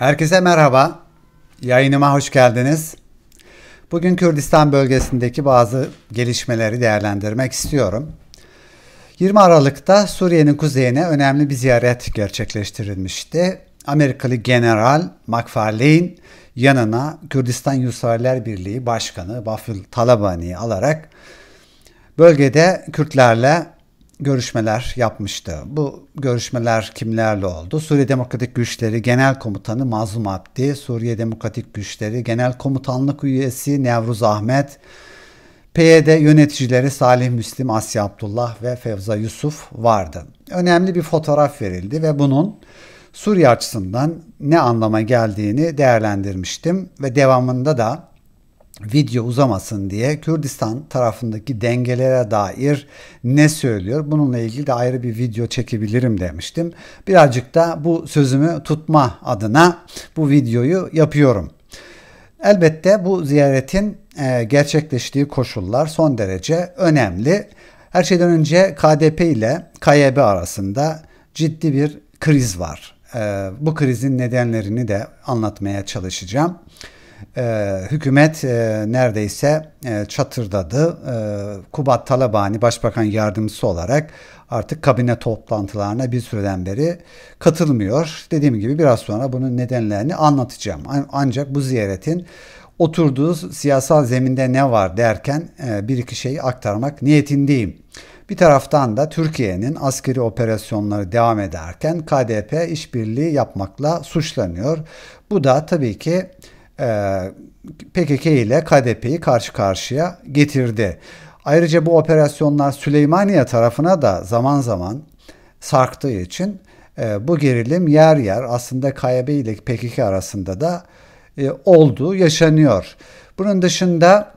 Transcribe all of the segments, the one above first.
Herkese merhaba. Yayınıma hoş geldiniz. Bugün Kürdistan bölgesindeki bazı gelişmeleri değerlendirmek istiyorum. 20 Aralık'ta Suriye'nin kuzeyine önemli bir ziyaret gerçekleştirilmişti. Amerikalı General McFarlane yanına Kürdistan Yurtseverler Birliği Başkanı Bafil Talabani'yi alarak bölgede Kürtlerle görüşmeler yapmıştı. Bu görüşmeler kimlerle oldu? Suriye Demokratik Güçleri Genel Komutanı Mazlum Abdi, Suriye Demokratik Güçleri Genel Komutanlık Üyesi Nevruz Ahmet, PYD yöneticileri Salih Müslim, Asya Abdullah ve Fevza Yusuf vardı. Önemli bir fotoğraf verildi ve bunun Suriye açısından ne anlama geldiğini değerlendirmiştim ve devamında da video uzamasın diye Kürdistan tarafındaki dengelere dair ne söylüyor? Bununla ilgili de ayrı bir video çekebilirim demiştim. Birazcık da bu sözümü tutma adına bu videoyu yapıyorum. Elbette bu ziyaretin e, gerçekleştiği koşullar son derece önemli. Her şeyden önce KDP ile KYB arasında ciddi bir kriz var. E, bu krizin nedenlerini de anlatmaya çalışacağım e, hükümet e, neredeyse e, çatırdadı. E, Kubat Talabani başbakan yardımcısı olarak artık kabine toplantılarına bir süreden beri katılmıyor. Dediğim gibi biraz sonra bunun nedenlerini anlatacağım. Ancak bu ziyaretin oturduğu siyasal zeminde ne var derken e, bir iki şeyi aktarmak niyetindeyim. Bir taraftan da Türkiye'nin askeri operasyonları devam ederken KDP işbirliği yapmakla suçlanıyor. Bu da tabii ki ee, PKK ile KDP'yi karşı karşıya getirdi. Ayrıca bu operasyonlar Süleymaniye tarafına da zaman zaman sarktığı için e, bu gerilim yer yer aslında KYB ile PKK arasında da e, oldu, yaşanıyor. Bunun dışında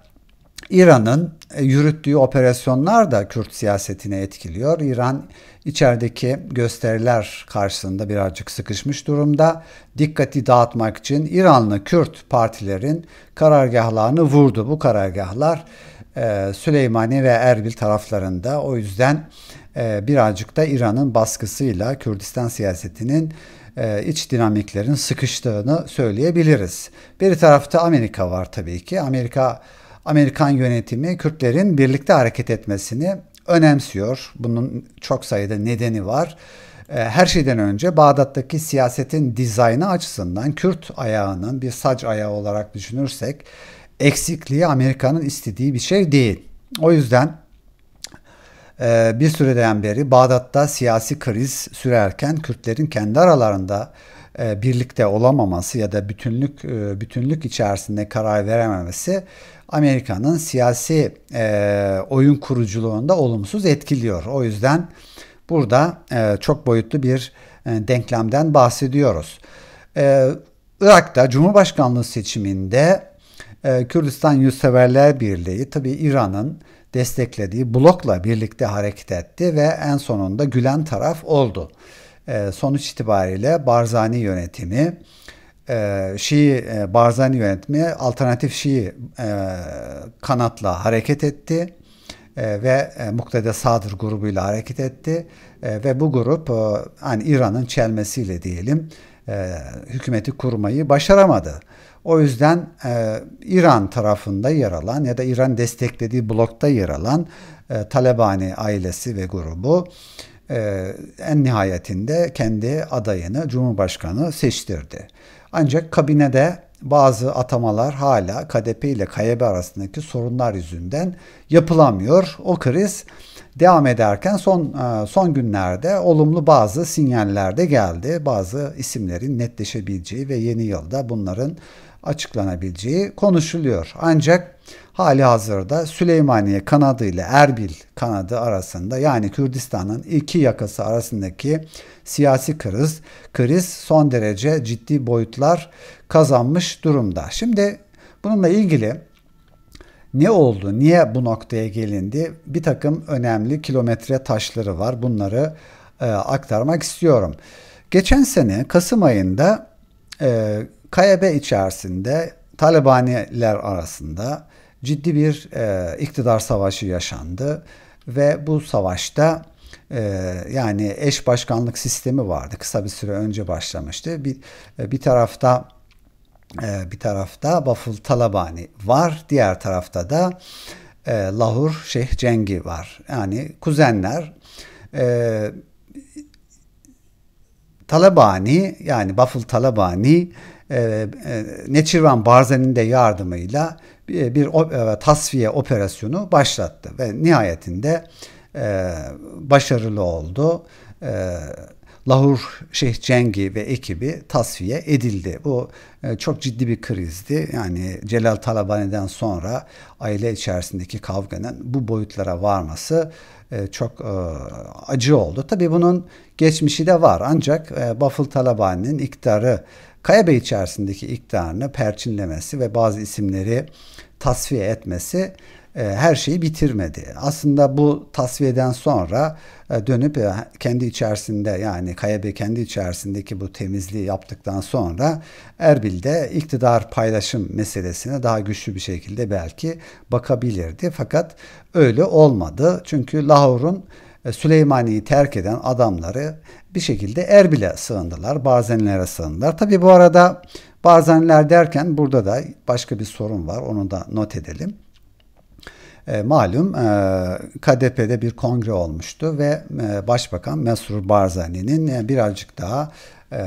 İran'ın e, yürüttüğü operasyonlar da Kürt siyasetine etkiliyor. İran içerideki gösteriler karşısında birazcık sıkışmış durumda. Dikkati dağıtmak için İranlı Kürt partilerin karargahlarını vurdu. Bu karargahlar e, Süleymani ve Erbil taraflarında. O yüzden e, birazcık da İran'ın baskısıyla Kürdistan siyasetinin iç dinamiklerin sıkıştığını söyleyebiliriz. Bir tarafta Amerika var tabii ki. Amerika Amerikan yönetimi Kürtlerin birlikte hareket etmesini önemsiyor. Bunun çok sayıda nedeni var. Ee, her şeyden önce Bağdat'taki siyasetin dizaynı açısından Kürt ayağının bir sac ayağı olarak düşünürsek eksikliği Amerika'nın istediği bir şey değil. O yüzden e, bir süreden beri Bağdat'ta siyasi kriz sürerken Kürtlerin kendi aralarında e, birlikte olamaması ya da bütünlük e, bütünlük içerisinde karar verememesi Amerika'nın siyasi e, oyun kuruculuğunda olumsuz etkiliyor. O yüzden burada e, çok boyutlu bir e, denklemden bahsediyoruz. E, Irak'ta Cumhurbaşkanlığı seçiminde e, Kürdistan Yurtseverler Birliği tabi İran'ın desteklediği blokla birlikte hareket etti ve en sonunda gülen taraf oldu. E, sonuç itibariyle Barzani yönetimi e, Şii e, Barzani yönetimi alternatif Şii e, kanatla hareket etti e, ve e, Muktede Sadr grubuyla hareket etti e, ve bu grup e, hani İran'ın çelmesiyle diyelim e, hükümeti kurmayı başaramadı. O yüzden e, İran tarafında yer alan ya da İran desteklediği blokta yer alan e, Talebani ailesi ve grubu e, en nihayetinde kendi adayını Cumhurbaşkanı seçtirdi. Ancak kabinede bazı atamalar hala KDP ile KYB arasındaki sorunlar yüzünden yapılamıyor. O kriz devam ederken son e, son günlerde olumlu bazı sinyaller de geldi. Bazı isimlerin netleşebileceği ve yeni yılda bunların açıklanabileceği konuşuluyor. Ancak hali hazırda Süleymaniye kanadı ile Erbil kanadı arasında yani Kürdistan'ın iki yakası arasındaki siyasi kriz, kriz son derece ciddi boyutlar kazanmış durumda. Şimdi bununla ilgili ne oldu? Niye bu noktaya gelindi? Bir takım önemli kilometre taşları var. Bunları e, aktarmak istiyorum. Geçen sene Kasım ayında e, KYB içerisinde Talibaniler arasında ciddi bir e, iktidar savaşı yaşandı ve bu savaşta e, yani eş başkanlık sistemi vardı. Kısa bir süre önce başlamıştı. Bir e, bir tarafta e, bir tarafta Baful Talabani var, diğer tarafta da e, Lahur Şeyh Cengi var. Yani kuzenler. E, Talabani yani Baful Talabani e, e, Neçirvan Barzani'nin de yardımıyla bir, bir e, tasfiye operasyonu başlattı ve nihayetinde e, başarılı oldu. E, Lahur Şeyh Cengi ve ekibi tasfiye edildi. Bu e, çok ciddi bir krizdi. Yani Celal Talabani'den sonra aile içerisindeki kavganın bu boyutlara varması e, çok e, acı oldu. Tabii bunun geçmişi de var ancak e, Bafıl Talabani'nin iktidarı Kayabey içerisindeki iktidarını perçinlemesi ve bazı isimleri tasfiye etmesi e, her şeyi bitirmedi. Aslında bu tasfiyeden sonra e, dönüp e, kendi içerisinde yani Kayabey kendi içerisindeki bu temizliği yaptıktan sonra Erbil'de iktidar paylaşım meselesine daha güçlü bir şekilde belki bakabilirdi. Fakat öyle olmadı. Çünkü Lahor'un e, Süleymaniye'yi terk eden adamları bir şekilde Erbil'e sığındılar. Bazenlere sığındılar. Tabi bu arada Barzani'ler derken burada da başka bir sorun var. Onu da not edelim. E, malum e, KDP'de bir kongre olmuştu ve e, Başbakan Mesrur Barzani'nin e, birazcık daha e,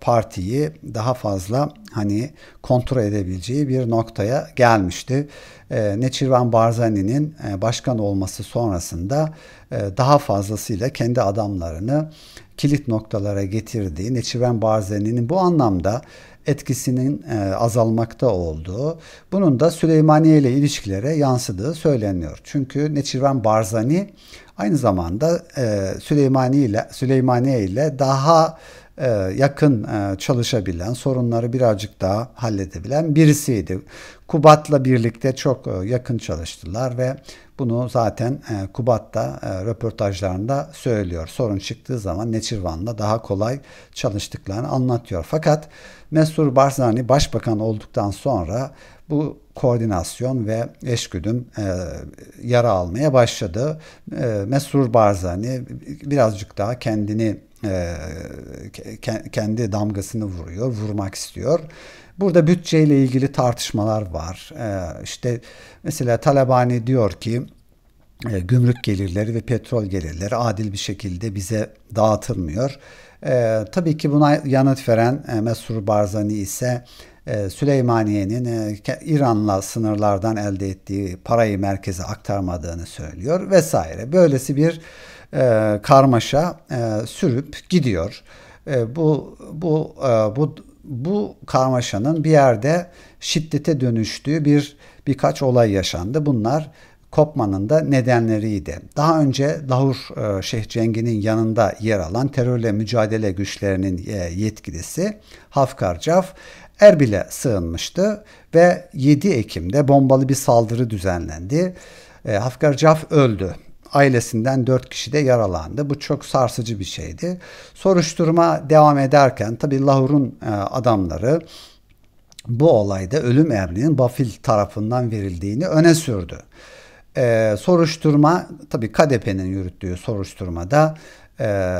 partiyi daha fazla hani kontrol edebileceği bir noktaya gelmişti. E, Neçirvan Barzani'nin e, başkan olması sonrasında e, daha fazlasıyla kendi adamlarını kilit noktalara getirdiği Neçiven Barzani'nin bu anlamda etkisinin e, azalmakta olduğu, bunun da Süleymaniye ile ilişkilere yansıdığı söyleniyor. Çünkü Neçirvan Barzani aynı zamanda e, Süleymaniye ile Süleymaniye ile daha yakın çalışabilen, sorunları birazcık daha halledebilen birisiydi. Kubat'la birlikte çok yakın çalıştılar ve bunu zaten e, Kubat'ta e, röportajlarında söylüyor. Sorun çıktığı zaman Neçirvan'la daha kolay çalıştıklarını anlatıyor. Fakat Mesur Barzani başbakan olduktan sonra bu koordinasyon ve eşgüdüm e, yara almaya başladı. E, Mesur Barzani birazcık daha kendini e, kendi damgasını vuruyor, vurmak istiyor. Burada bütçeyle ilgili tartışmalar var. Ee, işte mesela Talabani diyor ki e, gümrük gelirleri ve petrol gelirleri adil bir şekilde bize dağıtılmıyor. Ee, tabii ki buna yanıt veren e, Mesur Barzani ise e, Süleymaniye'nin e, İran'la sınırlardan elde ettiği parayı merkeze aktarmadığını söylüyor vesaire. Böylesi bir karmaşa sürüp gidiyor. Bu bu bu bu karmaşanın bir yerde şiddete dönüştüğü bir birkaç olay yaşandı. Bunlar kopmanın da nedenleriydi. Daha önce Lahur e, Şeyh Cengi'nin yanında yer alan terörle mücadele güçlerinin e, yetkilisi Hafkar Caf Erbil'e sığınmıştı ve 7 Ekim'de bombalı bir saldırı düzenlendi. E, Hafkar Caf öldü ailesinden dört kişi de yaralandı. Bu çok sarsıcı bir şeydi. Soruşturma devam ederken tabi Lahur'un e, adamları bu olayda ölüm emrinin Bafil tarafından verildiğini öne sürdü. Ee, soruşturma tabi KDP'nin yürüttüğü soruşturmada e,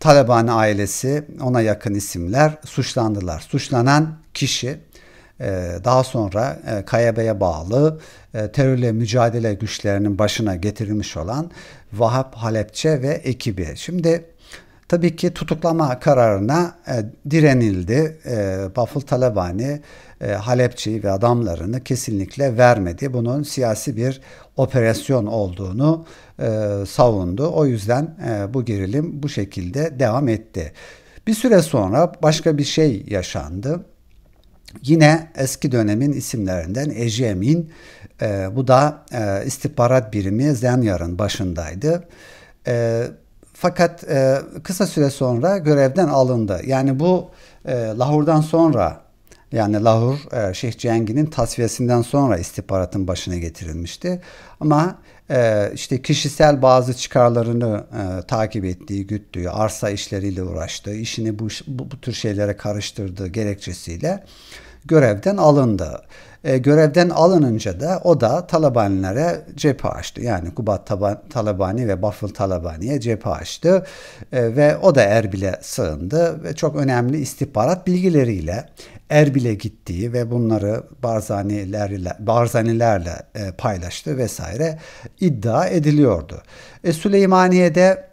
Taliban ailesi ona yakın isimler suçlandılar. Suçlanan kişi ee, daha sonra e, Kayabe'ye bağlı e, terörle mücadele güçlerinin başına getirilmiş olan Vahap Halepçe ve ekibi. Şimdi tabii ki tutuklama kararına e, direnildi. Bafıl Talebani e, Halepçi ve adamlarını kesinlikle vermedi. Bunun siyasi bir operasyon olduğunu savundu. O yüzden bu gerilim bu şekilde devam etti. Bir süre sonra başka bir şey yaşandı. Yine eski dönemin isimlerinden Ejem'in e, bu da e, istihbarat birimi Zenyarın başındaydı. E, fakat e, kısa süre sonra görevden alındı. Yani bu e, Lahur'dan sonra yani Lahur e, Şeyh Cihangir'in tasfiyesinden sonra istihbaratın başına getirilmişti. Ama e, işte kişisel bazı çıkarlarını e, takip ettiği, güttüğü, arsa işleriyle uğraştığı, işini bu, bu, bu tür şeylere karıştırdığı gerekçesiyle görevden alındı. E, görevden alınınca da o da Talibanlara cephe açtı. Yani Kubat Talabani ve Bafıl Talabani'ye cephe açtı. E, ve o da Erbil'e sığındı ve çok önemli istihbarat bilgileriyle Erbil'e gittiği ve bunları Barzanilerle, Barzanilerle e, paylaştı vesaire iddia ediliyordu. E, Süleymaniye'de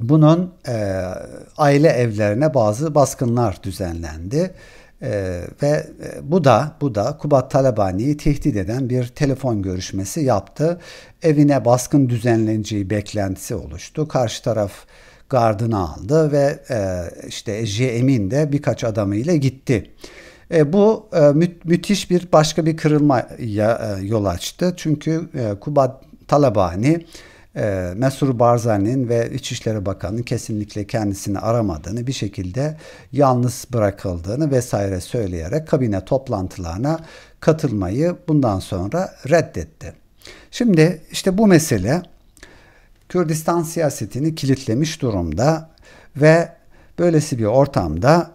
bunun e, aile evlerine bazı baskınlar düzenlendi ee, ve e, bu da bu da Kubat Talabani'yi tehdit eden bir telefon görüşmesi yaptı. Evine baskın düzenleneceği beklentisi oluştu. Karşı taraf gardını aldı ve e, işte Ece Emin de birkaç adamıyla gitti. E, bu e, mü- müthiş bir başka bir kırılmaya e, yol açtı. Çünkü e, Kubat Talabani e, ee, Mesur Barzani'nin ve İçişleri Bakanı'nın kesinlikle kendisini aramadığını bir şekilde yalnız bırakıldığını vesaire söyleyerek kabine toplantılarına katılmayı bundan sonra reddetti. Şimdi işte bu mesele Kürdistan siyasetini kilitlemiş durumda ve böylesi bir ortamda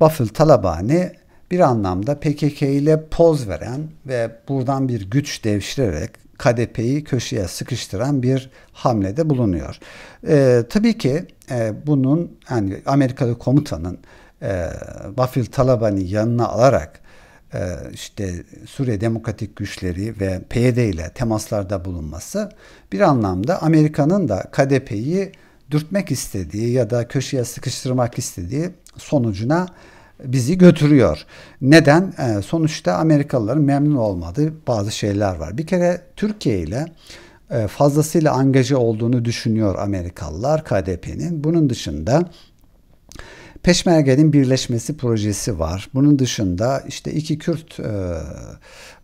Bafıl Talabani bir anlamda PKK ile poz veren ve buradan bir güç devşirerek KDP'yi köşeye sıkıştıran bir hamlede bulunuyor. E, tabii ki e, bunun yani Amerikalı komutanın e, Bafil Taliban'ı yanına alarak e, işte Suriye Demokratik Güçleri ve PYD ile temaslarda bulunması bir anlamda Amerika'nın da KDP'yi dürtmek istediği ya da köşeye sıkıştırmak istediği sonucuna bizi götürüyor. Neden? Ee, sonuçta Amerikalıların memnun olmadığı bazı şeyler var. Bir kere Türkiye ile e, fazlasıyla angaje olduğunu düşünüyor Amerikalılar KDP'nin. Bunun dışında Peşmerge'nin birleşmesi projesi var. Bunun dışında işte iki Kürt e,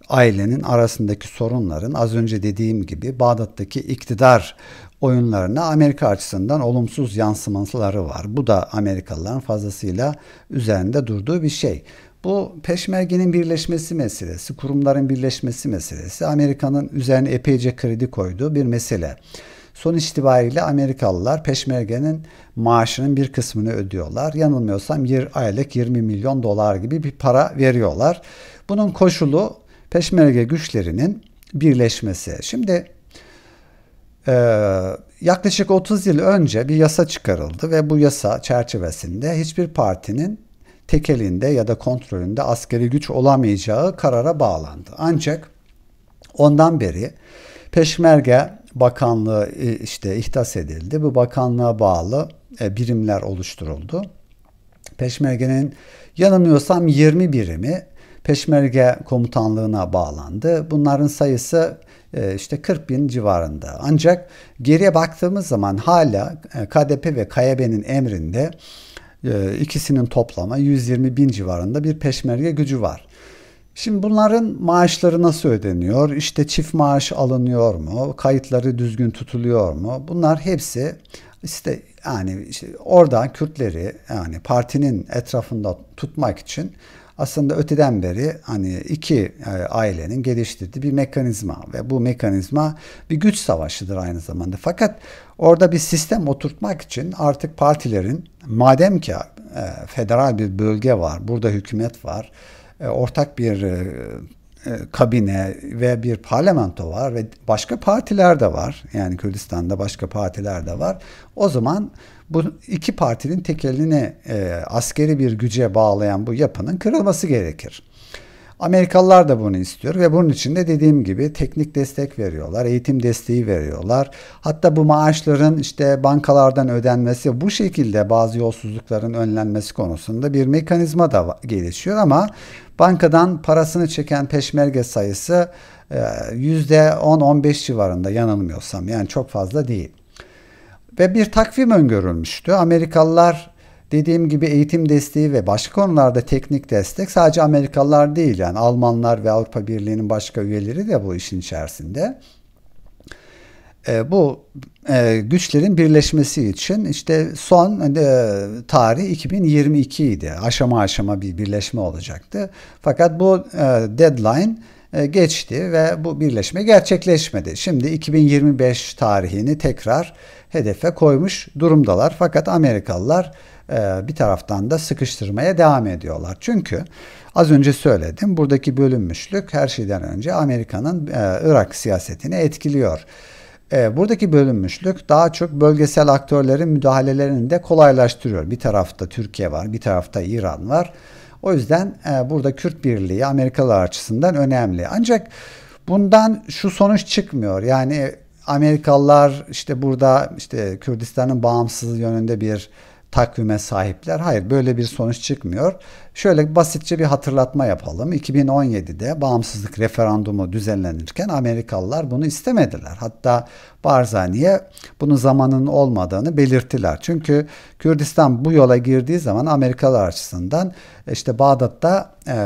ailenin arasındaki sorunların az önce dediğim gibi Bağdat'taki iktidar oyunlarına Amerika açısından olumsuz yansımaları var. Bu da Amerikalıların fazlasıyla üzerinde durduğu bir şey. Bu peşmergenin birleşmesi meselesi, kurumların birleşmesi meselesi Amerika'nın üzerine epeyce kredi koyduğu bir mesele. Son itibariyle Amerikalılar peşmergenin maaşının bir kısmını ödüyorlar. Yanılmıyorsam bir aylık 20 milyon dolar gibi bir para veriyorlar. Bunun koşulu peşmerge güçlerinin birleşmesi. Şimdi ee, yaklaşık 30 yıl önce bir yasa çıkarıldı ve bu yasa çerçevesinde hiçbir partinin tekelinde ya da kontrolünde askeri güç olamayacağı karara bağlandı. Ancak ondan beri Peşmerge Bakanlığı e, işte ihdas edildi. Bu bakanlığa bağlı e, birimler oluşturuldu. Peşmerge'nin yanılmıyorsam 20 birimi peşmerge komutanlığına bağlandı. Bunların sayısı e, işte 40 bin civarında. Ancak geriye baktığımız zaman hala e, KDP ve KYB'nin emrinde e, ikisinin toplama 120 bin civarında bir peşmerge gücü var. Şimdi bunların maaşları nasıl ödeniyor? İşte çift maaş alınıyor mu? Kayıtları düzgün tutuluyor mu? Bunlar hepsi işte yani işte oradan Kürtleri yani partinin etrafında tutmak için aslında öteden beri hani iki e, ailenin geliştirdiği bir mekanizma ve bu mekanizma bir güç savaşıdır aynı zamanda. Fakat orada bir sistem oturtmak için artık partilerin madem ki e, federal bir bölge var, burada hükümet var, e, ortak bir kabine ve bir parlamento var ve başka partiler de var. Yani Kürdistan'da başka partiler de var. O zaman bu iki partinin tekelini e, askeri bir güce bağlayan bu yapının kırılması gerekir. Amerikalılar da bunu istiyor ve bunun için de dediğim gibi teknik destek veriyorlar, eğitim desteği veriyorlar. Hatta bu maaşların işte bankalardan ödenmesi bu şekilde bazı yolsuzlukların önlenmesi konusunda bir mekanizma da gelişiyor ama bankadan parasını çeken peşmerge sayısı %10-15 e, civarında yanılmıyorsam yani çok fazla değil. Ve bir takvim öngörülmüştü. Amerikalılar dediğim gibi eğitim desteği ve başka konularda teknik destek sadece Amerikalılar değil yani Almanlar ve Avrupa Birliği'nin başka üyeleri de bu işin içerisinde. E, bu e, güçlerin birleşmesi için işte son e, tarih 2022 idi. Aşama aşama bir birleşme olacaktı. Fakat bu e, deadline e, geçti ve bu birleşme gerçekleşmedi. Şimdi 2025 tarihini tekrar hedefe koymuş durumdalar. Fakat Amerikalılar e, bir taraftan da sıkıştırmaya devam ediyorlar. Çünkü az önce söyledim buradaki bölünmüşlük her şeyden önce Amerika'nın e, Irak siyasetini etkiliyor. E, buradaki bölünmüşlük daha çok bölgesel aktörlerin müdahalelerini de kolaylaştırıyor. Bir tarafta Türkiye var, bir tarafta İran var. O yüzden burada Kürt birliği Amerikalılar açısından önemli. Ancak bundan şu sonuç çıkmıyor. Yani Amerikalılar işte burada işte Kürdistan'ın bağımsızlığı yönünde bir takvime sahipler. Hayır böyle bir sonuç çıkmıyor. Şöyle basitçe bir hatırlatma yapalım. 2017'de bağımsızlık referandumu düzenlenirken Amerikalılar bunu istemediler. Hatta Barzani'ye bunun zamanın olmadığını belirttiler. Çünkü Kürdistan bu yola girdiği zaman Amerikalılar açısından e, işte Bağdat'ta e,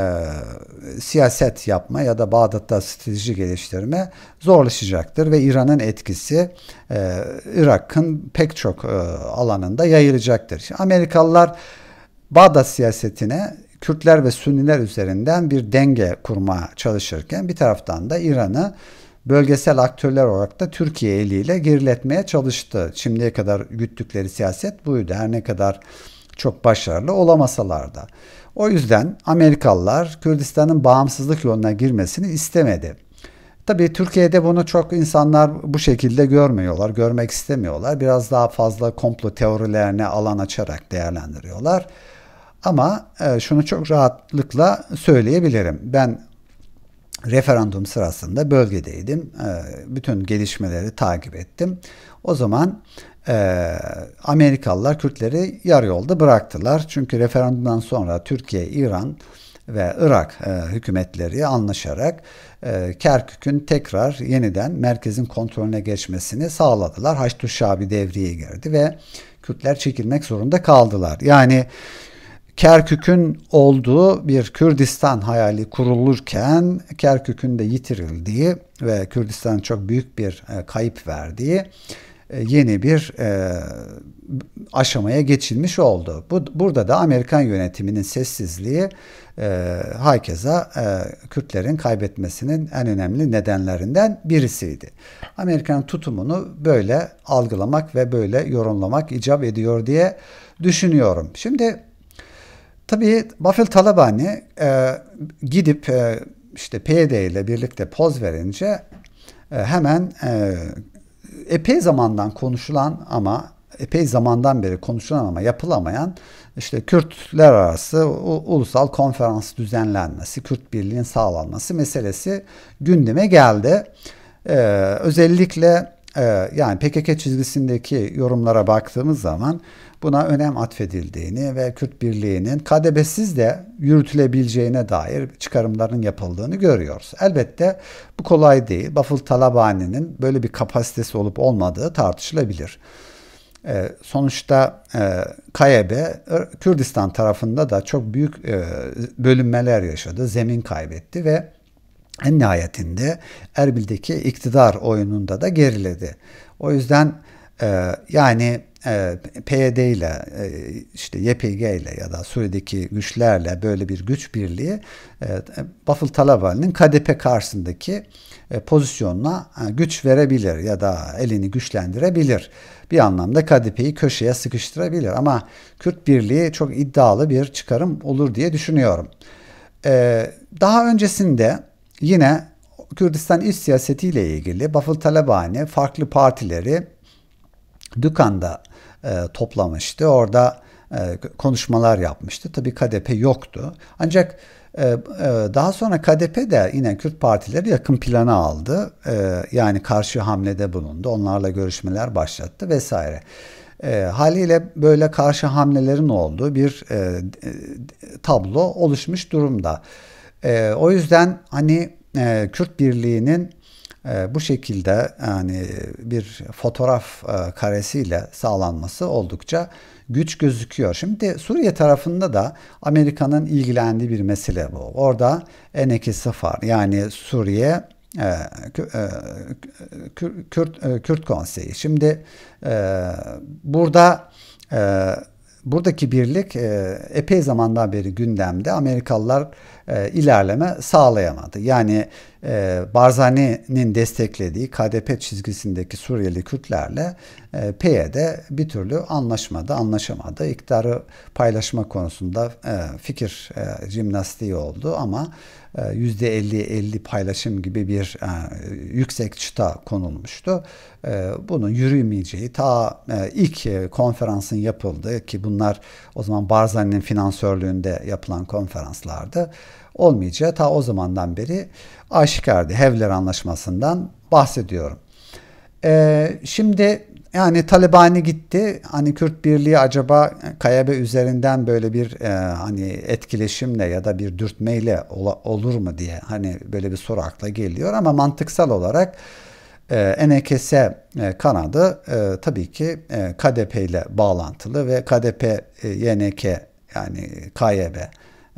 siyaset yapma ya da Bağdat'ta strateji geliştirme zorlaşacaktır ve İran'ın etkisi e, Irak'ın pek çok e, alanında yayılacaktır. Amerikalılar Bağdat siyasetine Kürtler ve Sünniler üzerinden bir denge kurma çalışırken bir taraftan da İran'ı bölgesel aktörler olarak da Türkiye eliyle geriletmeye çalıştı. Şimdiye kadar güttükleri siyaset buydu. Her ne kadar çok başarılı olamasalar da. O yüzden Amerikalılar Kürdistan'ın bağımsızlık yoluna girmesini istemedi. Tabii Türkiye'de bunu çok insanlar bu şekilde görmüyorlar, görmek istemiyorlar. Biraz daha fazla komplo teorilerine alan açarak değerlendiriyorlar. Ama e, şunu çok rahatlıkla söyleyebilirim. Ben referandum sırasında bölgedeydim. E, bütün gelişmeleri takip ettim. O zaman e, Amerikalılar Kürtleri yarı yolda bıraktılar. Çünkü referandumdan sonra Türkiye, İran ve Irak hükümetleri anlaşarak Kerkük'ün tekrar yeniden merkezin kontrolüne geçmesini sağladılar. Haçlı Şabi devreye girdi ve Kürtler çekilmek zorunda kaldılar. Yani Kerkük'ün olduğu bir Kürdistan hayali kurulurken Kerkük'ün de yitirildiği ve Kürdistan çok büyük bir e, kayıp verdiği e, yeni bir e, aşamaya geçilmiş oldu. Bu, burada da Amerikan yönetiminin sessizliği herkese hakeza Kürtlerin kaybetmesinin en önemli nedenlerinden birisiydi. Amerikan tutumunu böyle algılamak ve böyle yorumlamak icap ediyor diye düşünüyorum. Şimdi Tabii Bafil Talabani e, gidip e, işte PYD ile birlikte poz verince e, hemen e, epey zamandan konuşulan ama epey zamandan beri konuşulan ama yapılamayan işte Kürtler arası ulusal konferans düzenlenmesi, Kürt birliğinin sağlanması meselesi gündeme geldi. Ee, özellikle e, yani PKK çizgisindeki yorumlara baktığımız zaman buna önem atfedildiğini ve Kürt Birliği'nin KDB'siz de yürütülebileceğine dair çıkarımların yapıldığını görüyoruz. Elbette bu kolay değil. Bafıl Talabani'nin böyle bir kapasitesi olup olmadığı tartışılabilir. E, sonuçta e, KYB Kürdistan tarafında da çok büyük e, bölünmeler yaşadı, zemin kaybetti ve en nihayetinde Erbil'deki iktidar oyununda da geriledi. O yüzden e, yani e, PYD ile e, işte YPG ile ya da Suriye'deki güçlerle böyle bir güç birliği e, Bafıl Talabali'nin KDP karşısındaki pozisyonuna güç verebilir ya da elini güçlendirebilir. Bir anlamda KDP'yi köşeye sıkıştırabilir ama Kürt Birliği çok iddialı bir çıkarım olur diye düşünüyorum. daha öncesinde yine Kürdistan iç siyasetiyle ilgili Bafıl Talabani farklı partileri Dükan'da e, toplamıştı. Orada e, konuşmalar yapmıştı. Tabii KDP yoktu. Ancak e, e, daha sonra KDP de yine Kürt partileri yakın plana aldı. E, yani karşı hamlede bulundu. Onlarla görüşmeler başlattı vesaire. Haliyle böyle karşı hamlelerin olduğu bir tablo oluşmuş durumda. O yüzden hani Kürt Birliği'nin ee, bu şekilde yani bir fotoğraf e, karesiyle sağlanması oldukça güç gözüküyor. Şimdi Suriye tarafında da Amerika'nın ilgilendiği bir mesele bu. Orada N2-0 yani Suriye e, e, Kürt, Kürt Konseyi. Şimdi burada buradaki birlik e, epey zamandan beri gündemde. Amerikalılar e, ilerleme sağlayamadı. Yani e, Barzani'nin desteklediği KDP çizgisindeki Suriyeli Kürtlerle e, PYD bir türlü anlaşmadı, anlaşamadı. İktidarı paylaşma konusunda e, fikir e, jimnastiği oldu ama %50-50 e, paylaşım gibi bir e, yüksek çıta konulmuştu. E, bunun yürümeyeceği ta ilk konferansın yapıldığı ki bunlar o zaman Barzani'nin finansörlüğünde yapılan konferanslardı. Olmayacağı ta o zamandan beri aşikardı. Hevler Anlaşması'ndan bahsediyorum. Şimdi yani Talibani gitti. Hani Kürt Birliği acaba Kayabe üzerinden böyle bir e, hani etkileşimle ya da bir dürtmeyle ola, olur mu diye hani böyle bir soru akla geliyor ama mantıksal olarak e, NKS e, kanadı e, tabii ki e, KDP ile bağlantılı ve KDP e, YNK yani KYB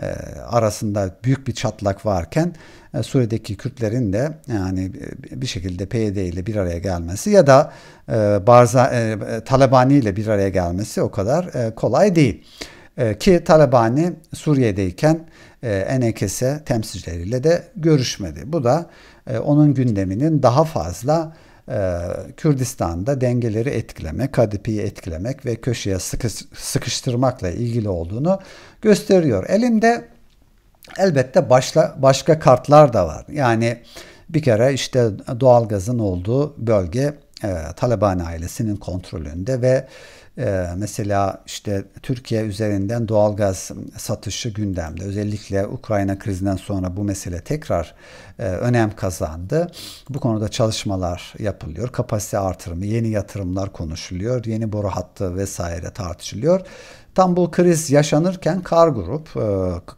e, arasında büyük bir çatlak varken e, Suriye'deki Kürtlerin de yani e, bir şekilde PYD ile bir araya gelmesi ya da e, Barza e, ile bir araya gelmesi o kadar kolay değil. ki Talabani Suriye'deyken e, temsilcileriyle de görüşmedi. Bu da onun gündeminin daha fazla ee, Kürdistan'da dengeleri etkilemek, Kadipi'yi etkilemek ve köşeye sıkıştırmakla ilgili olduğunu gösteriyor. Elimde elbette başla, başka kartlar da var. Yani bir kere işte doğalgazın olduğu bölge e, Taliban ailesinin kontrolünde ve ee, mesela işte Türkiye üzerinden doğalgaz satışı gündemde. Özellikle Ukrayna krizinden sonra bu mesele tekrar e, önem kazandı. Bu konuda çalışmalar yapılıyor. Kapasite artırımı, yeni yatırımlar konuşuluyor. Yeni boru hattı vesaire tartışılıyor. Tam bu kriz yaşanırken Kar Grup, e,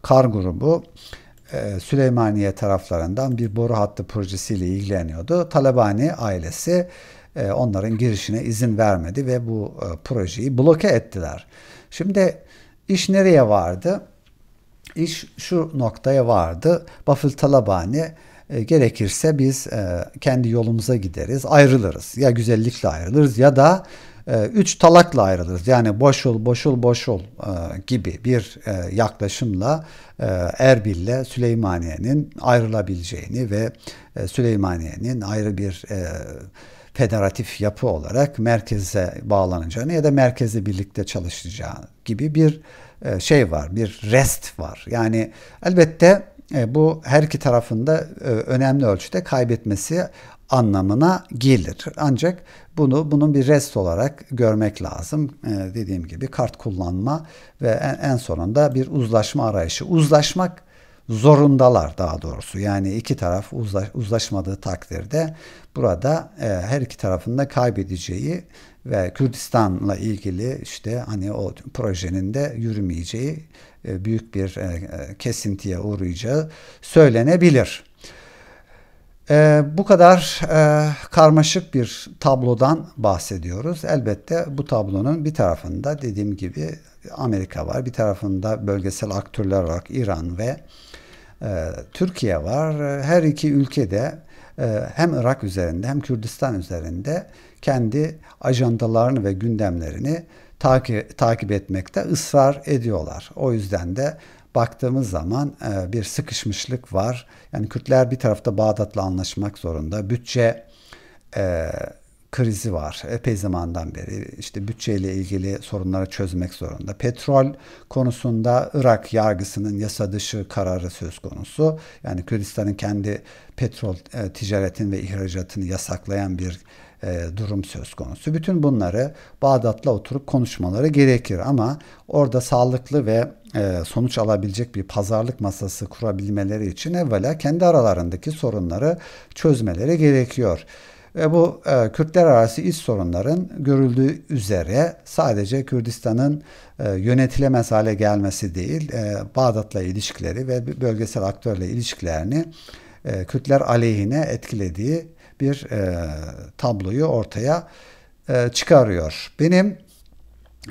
Kar grubu e, Süleymaniye taraflarından bir boru hattı projesiyle ilgileniyordu. Talabani ailesi e, onların girişine izin vermedi ve bu e, projeyi bloke ettiler. Şimdi iş nereye vardı? İş şu noktaya vardı. Bafıl Talabani e, gerekirse biz kendi yolumuza gideriz, ayrılırız. Ya güzellikle ayrılırız ya da üç talakla ayrılırız. Yani boşul, boşul, boşul e, gibi bir yaklaşımla Erbil'le Süleymaniye'nin ayrılabileceğini ve Süleymaniye'nin ayrı bir federatif yapı olarak merkeze bağlanacağını ya da merkezle birlikte çalışacağı gibi bir e, şey var, bir rest var. Yani elbette e, bu her iki tarafında e, önemli ölçüde kaybetmesi anlamına gelir. Ancak bunu bunun bir rest olarak görmek lazım. Ee, dediğim gibi kart kullanma ve en, en sonunda bir uzlaşma arayışı. Uzlaşmak zorundalar daha doğrusu. Yani iki taraf uzlaş, uzlaşmadığı takdirde burada e, her iki tarafında kaybedeceği ve Kürdistan'la ilgili işte hani o projenin de yürümeyeceği e, büyük bir e, e, kesintiye uğrayacağı söylenebilir. E, bu kadar e, karmaşık bir tablodan bahsediyoruz. Elbette bu tablonun bir tarafında dediğim gibi Amerika var, bir tarafında bölgesel aktörler olarak İran ve ee, Türkiye var. Her iki ülkede e, hem Irak üzerinde hem Kürdistan üzerinde kendi ajandalarını ve gündemlerini takip, takip etmekte ısrar ediyorlar. O yüzden de baktığımız zaman e, bir sıkışmışlık var. Yani Kürtler bir tarafta Bağdat'la anlaşmak zorunda. Bütçe e, krizi var. Epey zamandan beri işte bütçeyle ilgili sorunları çözmek zorunda. Petrol konusunda Irak yargısının yasa dışı kararı söz konusu. Yani Kürdistan'ın kendi petrol e, ticaretin ve ihracatını yasaklayan bir e, durum söz konusu. Bütün bunları Bağdat'la oturup konuşmaları gerekir ama orada sağlıklı ve e, sonuç alabilecek bir pazarlık masası kurabilmeleri için evvela kendi aralarındaki sorunları çözmeleri gerekiyor. Ve bu e, Kürtler arası iç sorunların görüldüğü üzere sadece Kürdistan'ın e, yönetilemez hale gelmesi değil, e, Bağdat'la ilişkileri ve bölgesel aktörle ilişkilerini e, Kürtler aleyhine etkilediği bir e, tabloyu ortaya e, çıkarıyor. Benim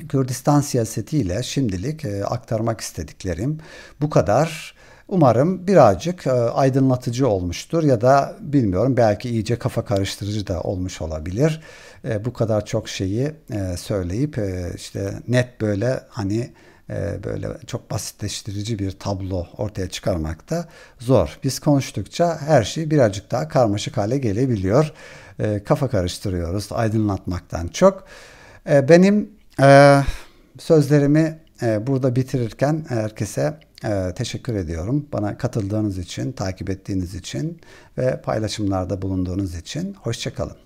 Kürdistan siyasetiyle şimdilik e, aktarmak istediklerim bu kadar. Umarım birazcık e, aydınlatıcı olmuştur ya da bilmiyorum belki iyice kafa karıştırıcı da olmuş olabilir. E, bu kadar çok şeyi e, söyleyip işte net böyle hani böyle çok basitleştirici bir tablo ortaya çıkarmak da zor. Biz konuştukça her şey birazcık daha karmaşık hale gelebiliyor. Kafa karıştırıyoruz aydınlatmaktan çok. Benim sözlerimi burada bitirirken herkese e, teşekkür ediyorum. Bana katıldığınız için, takip ettiğiniz için ve paylaşımlarda bulunduğunuz için hoşçakalın.